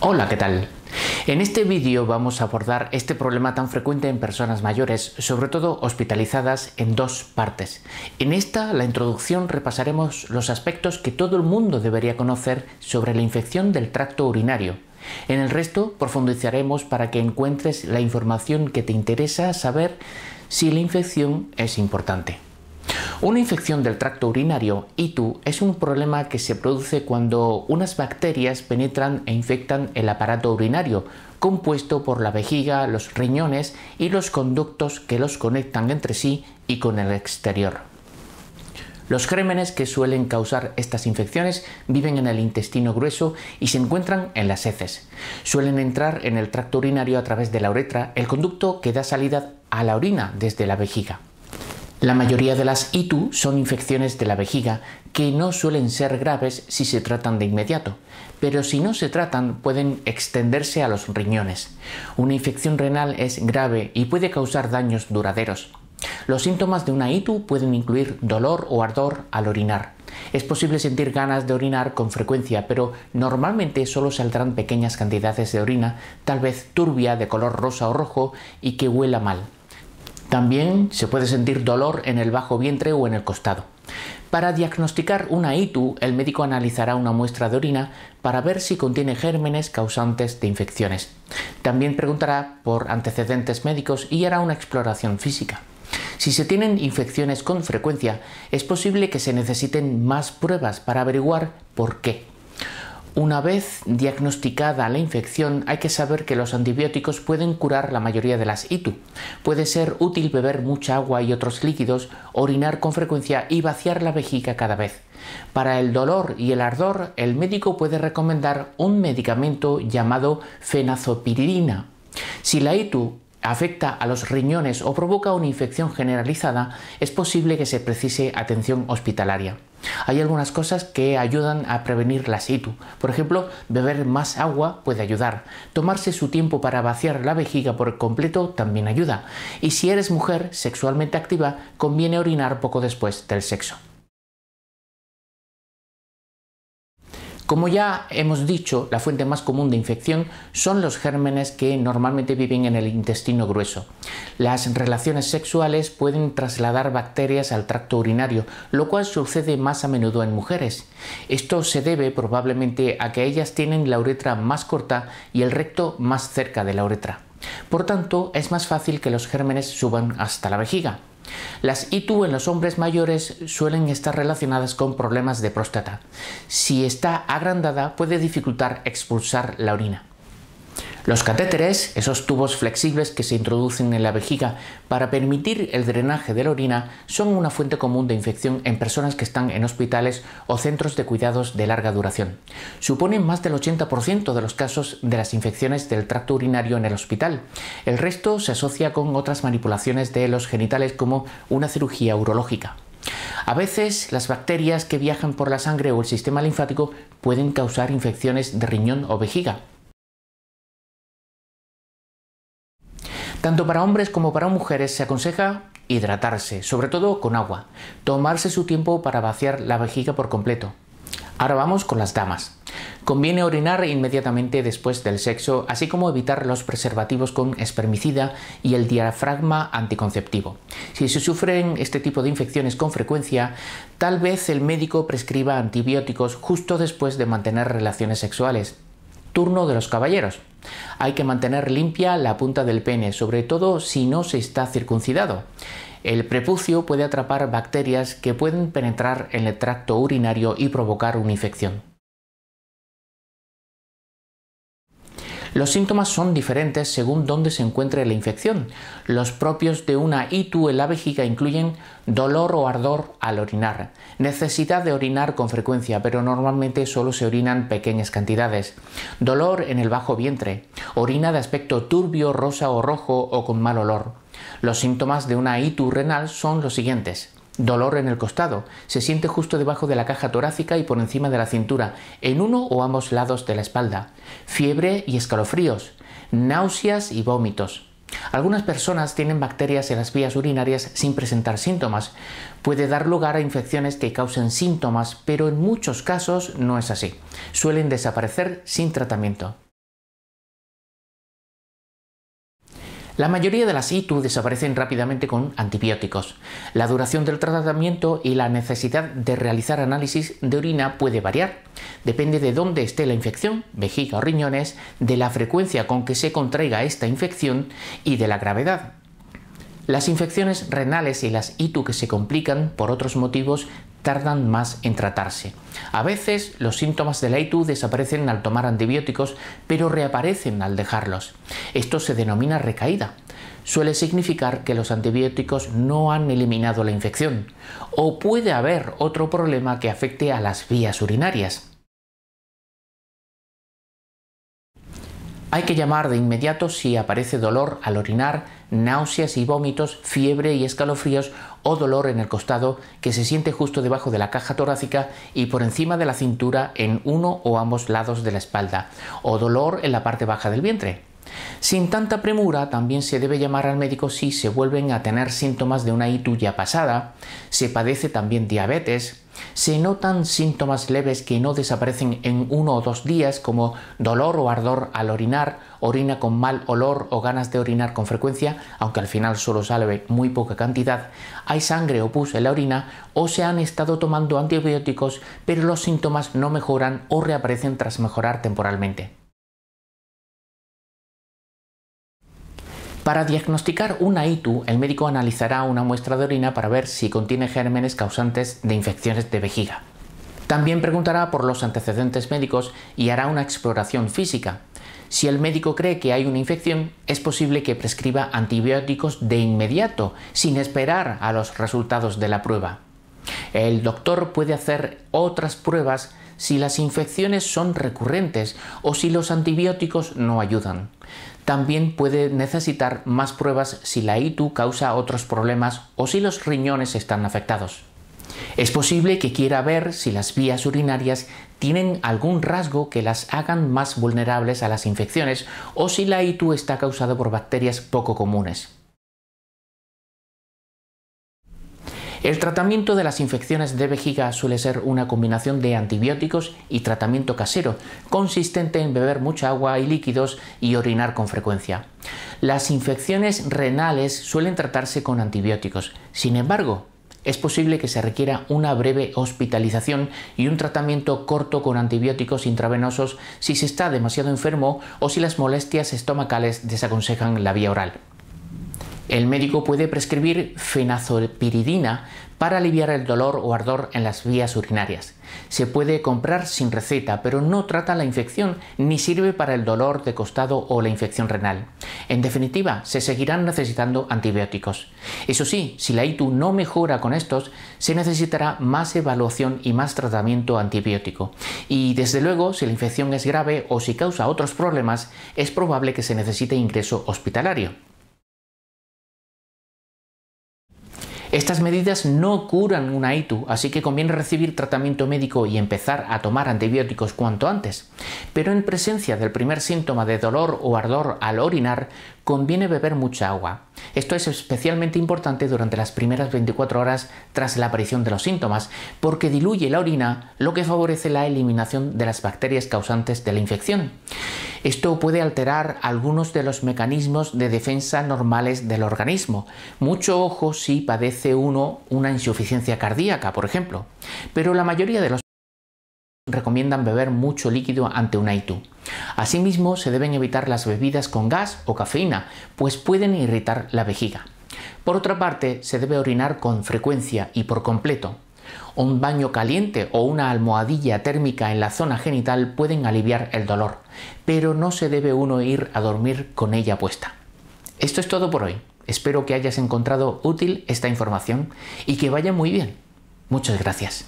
Hola, ¿qué tal? En este vídeo vamos a abordar este problema tan frecuente en personas mayores, sobre todo hospitalizadas, en dos partes. En esta, la introducción, repasaremos los aspectos que todo el mundo debería conocer sobre la infección del tracto urinario. En el resto, profundizaremos para que encuentres la información que te interesa saber si la infección es importante. Una infección del tracto urinario, ITU, es un problema que se produce cuando unas bacterias penetran e infectan el aparato urinario, compuesto por la vejiga, los riñones y los conductos que los conectan entre sí y con el exterior. Los gérmenes que suelen causar estas infecciones viven en el intestino grueso y se encuentran en las heces. Suelen entrar en el tracto urinario a través de la uretra, el conducto que da salida a la orina desde la vejiga. La mayoría de las ITU son infecciones de la vejiga que no suelen ser graves si se tratan de inmediato, pero si no se tratan pueden extenderse a los riñones. Una infección renal es grave y puede causar daños duraderos. Los síntomas de una ITU pueden incluir dolor o ardor al orinar. Es posible sentir ganas de orinar con frecuencia, pero normalmente solo saldrán pequeñas cantidades de orina, tal vez turbia, de color rosa o rojo, y que huela mal. También se puede sentir dolor en el bajo vientre o en el costado. Para diagnosticar una ITU, el médico analizará una muestra de orina para ver si contiene gérmenes causantes de infecciones. También preguntará por antecedentes médicos y hará una exploración física. Si se tienen infecciones con frecuencia, es posible que se necesiten más pruebas para averiguar por qué. Una vez diagnosticada la infección, hay que saber que los antibióticos pueden curar la mayoría de las ITU. Puede ser útil beber mucha agua y otros líquidos, orinar con frecuencia y vaciar la vejiga cada vez. Para el dolor y el ardor, el médico puede recomendar un medicamento llamado fenazopirina. Si la ITU afecta a los riñones o provoca una infección generalizada, es posible que se precise atención hospitalaria. Hay algunas cosas que ayudan a prevenir la situ. Por ejemplo, beber más agua puede ayudar. Tomarse su tiempo para vaciar la vejiga por completo también ayuda. Y si eres mujer sexualmente activa, conviene orinar poco después del sexo. Como ya hemos dicho, la fuente más común de infección son los gérmenes que normalmente viven en el intestino grueso. Las relaciones sexuales pueden trasladar bacterias al tracto urinario, lo cual sucede más a menudo en mujeres. Esto se debe probablemente a que ellas tienen la uretra más corta y el recto más cerca de la uretra. Por tanto, es más fácil que los gérmenes suban hasta la vejiga. Las ITU en los hombres mayores suelen estar relacionadas con problemas de próstata. Si está agrandada puede dificultar expulsar la orina. Los catéteres, esos tubos flexibles que se introducen en la vejiga para permitir el drenaje de la orina, son una fuente común de infección en personas que están en hospitales o centros de cuidados de larga duración. Suponen más del 80% de los casos de las infecciones del tracto urinario en el hospital. El resto se asocia con otras manipulaciones de los genitales como una cirugía urológica. A veces las bacterias que viajan por la sangre o el sistema linfático pueden causar infecciones de riñón o vejiga. Tanto para hombres como para mujeres se aconseja hidratarse, sobre todo con agua, tomarse su tiempo para vaciar la vejiga por completo. Ahora vamos con las damas. Conviene orinar inmediatamente después del sexo, así como evitar los preservativos con espermicida y el diafragma anticonceptivo. Si se sufren este tipo de infecciones con frecuencia, tal vez el médico prescriba antibióticos justo después de mantener relaciones sexuales turno de los caballeros. Hay que mantener limpia la punta del pene, sobre todo si no se está circuncidado. El prepucio puede atrapar bacterias que pueden penetrar en el tracto urinario y provocar una infección. Los síntomas son diferentes según dónde se encuentre la infección. Los propios de una ITU en la vejiga incluyen dolor o ardor al orinar, necesidad de orinar con frecuencia, pero normalmente solo se orinan pequeñas cantidades, dolor en el bajo vientre, orina de aspecto turbio, rosa o rojo o con mal olor. Los síntomas de una ITU renal son los siguientes Dolor en el costado. Se siente justo debajo de la caja torácica y por encima de la cintura, en uno o ambos lados de la espalda. Fiebre y escalofríos. Náuseas y vómitos. Algunas personas tienen bacterias en las vías urinarias sin presentar síntomas. Puede dar lugar a infecciones que causen síntomas, pero en muchos casos no es así. Suelen desaparecer sin tratamiento. La mayoría de las ITU desaparecen rápidamente con antibióticos. La duración del tratamiento y la necesidad de realizar análisis de orina puede variar. Depende de dónde esté la infección, vejiga o riñones, de la frecuencia con que se contraiga esta infección y de la gravedad, las infecciones renales y las ITU que se complican por otros motivos tardan más en tratarse. A veces los síntomas de la ITU desaparecen al tomar antibióticos, pero reaparecen al dejarlos. Esto se denomina recaída. Suele significar que los antibióticos no han eliminado la infección o puede haber otro problema que afecte a las vías urinarias. Hay que llamar de inmediato si aparece dolor al orinar, náuseas y vómitos, fiebre y escalofríos o dolor en el costado que se siente justo debajo de la caja torácica y por encima de la cintura en uno o ambos lados de la espalda, o dolor en la parte baja del vientre. Sin tanta premura, también se debe llamar al médico si se vuelven a tener síntomas de una ITU ya pasada, se padece también diabetes, se notan síntomas leves que no desaparecen en uno o dos días como dolor o ardor al orinar, orina con mal olor o ganas de orinar con frecuencia, aunque al final solo sale muy poca cantidad, hay sangre o pus en la orina o se han estado tomando antibióticos pero los síntomas no mejoran o reaparecen tras mejorar temporalmente. Para diagnosticar una ITU, el médico analizará una muestra de orina para ver si contiene gérmenes causantes de infecciones de vejiga. También preguntará por los antecedentes médicos y hará una exploración física. Si el médico cree que hay una infección, es posible que prescriba antibióticos de inmediato, sin esperar a los resultados de la prueba. El doctor puede hacer otras pruebas si las infecciones son recurrentes o si los antibióticos no ayudan. También puede necesitar más pruebas si la ITU causa otros problemas o si los riñones están afectados. Es posible que quiera ver si las vías urinarias tienen algún rasgo que las hagan más vulnerables a las infecciones o si la ITU está causada por bacterias poco comunes. El tratamiento de las infecciones de vejiga suele ser una combinación de antibióticos y tratamiento casero, consistente en beber mucha agua y líquidos y orinar con frecuencia. Las infecciones renales suelen tratarse con antibióticos. Sin embargo, es posible que se requiera una breve hospitalización y un tratamiento corto con antibióticos intravenosos si se está demasiado enfermo o si las molestias estomacales desaconsejan la vía oral. El médico puede prescribir fenazopiridina para aliviar el dolor o ardor en las vías urinarias. Se puede comprar sin receta, pero no trata la infección ni sirve para el dolor de costado o la infección renal. En definitiva, se seguirán necesitando antibióticos. Eso sí, si la ITU no mejora con estos, se necesitará más evaluación y más tratamiento antibiótico. Y desde luego, si la infección es grave o si causa otros problemas, es probable que se necesite ingreso hospitalario. Estas medidas no curan una ITU, así que conviene recibir tratamiento médico y empezar a tomar antibióticos cuanto antes. Pero en presencia del primer síntoma de dolor o ardor al orinar, conviene beber mucha agua. Esto es especialmente importante durante las primeras 24 horas tras la aparición de los síntomas, porque diluye la orina, lo que favorece la eliminación de las bacterias causantes de la infección. Esto puede alterar algunos de los mecanismos de defensa normales del organismo. Mucho ojo si padece uno una insuficiencia cardíaca, por ejemplo. Pero la mayoría de los recomiendan beber mucho líquido ante un ITU. Asimismo, se deben evitar las bebidas con gas o cafeína, pues pueden irritar la vejiga. Por otra parte, se debe orinar con frecuencia y por completo. Un baño caliente o una almohadilla térmica en la zona genital pueden aliviar el dolor, pero no se debe uno ir a dormir con ella puesta. Esto es todo por hoy. Espero que hayas encontrado útil esta información y que vaya muy bien. Muchas gracias.